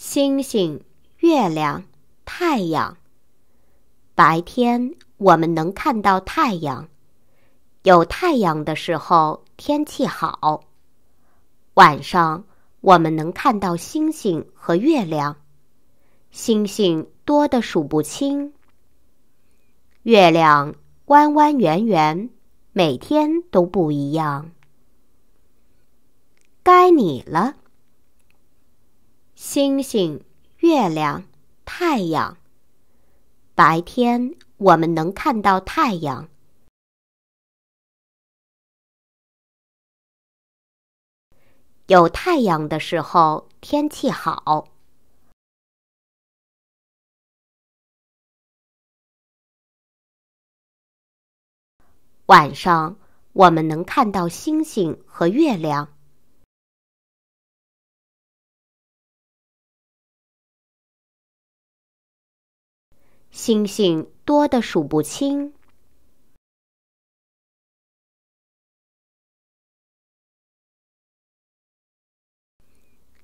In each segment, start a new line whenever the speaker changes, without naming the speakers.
星星、
月亮、太阳。白天我们能看到太阳，有太阳的时候天气好。晚上我们能看到星星和月亮，星星多的数不清。月亮弯弯圆圆，每天都不一样。该你了。星星、月亮、
太阳。白天我们能看到太阳，有太阳的时候天气好。晚上我们能看到星星和月亮。星星多的数不清，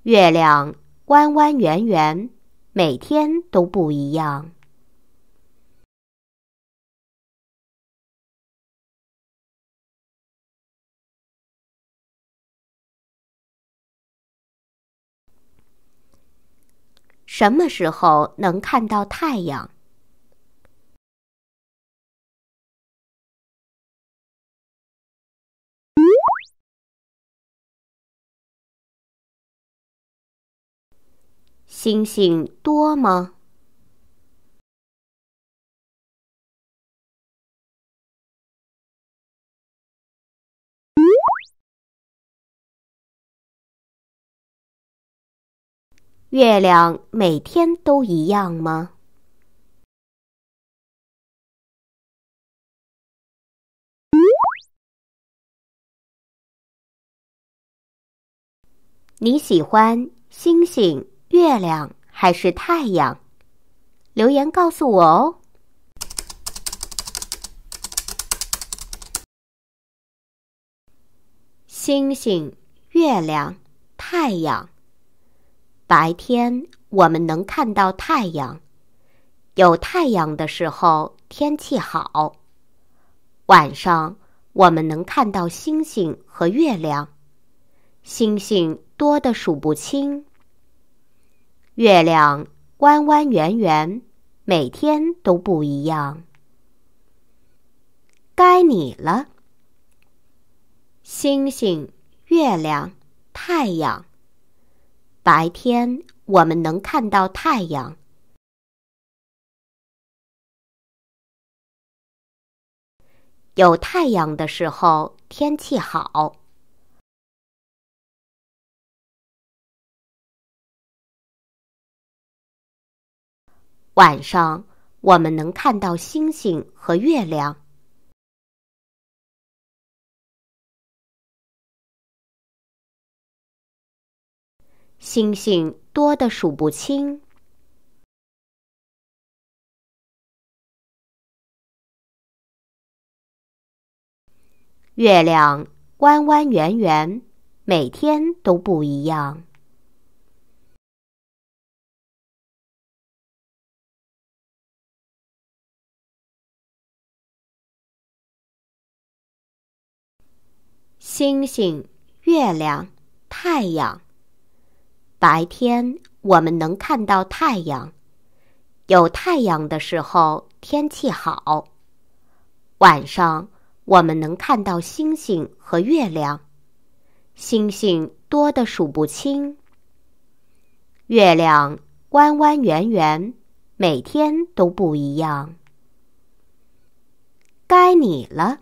月亮弯弯圆圆，每天都不一样。什么时候能看到太阳？星星多吗？月亮每天都一样吗？你喜欢星星？月亮还是太
阳？留言告诉我哦。星星、月亮、太阳。白天我们能看到太阳，有太阳的时候天气好。晚上我们能看到星星和月亮，星星多的数不清。月亮弯弯圆圆，每天都不一样。该你了。星星、月亮、
太阳，白天我们能看到太阳。有太阳的时候，天气好。晚上，我们能看到星星和月亮。星星多的数不清，月亮弯弯圆圆，每天都不一样。星星、月亮、
太阳。白天我们能看到太阳，有太阳的时候天气好。晚上我们能看到星星和月亮，星星多的数不清。月亮弯弯圆圆，每天都不一样。该
你了。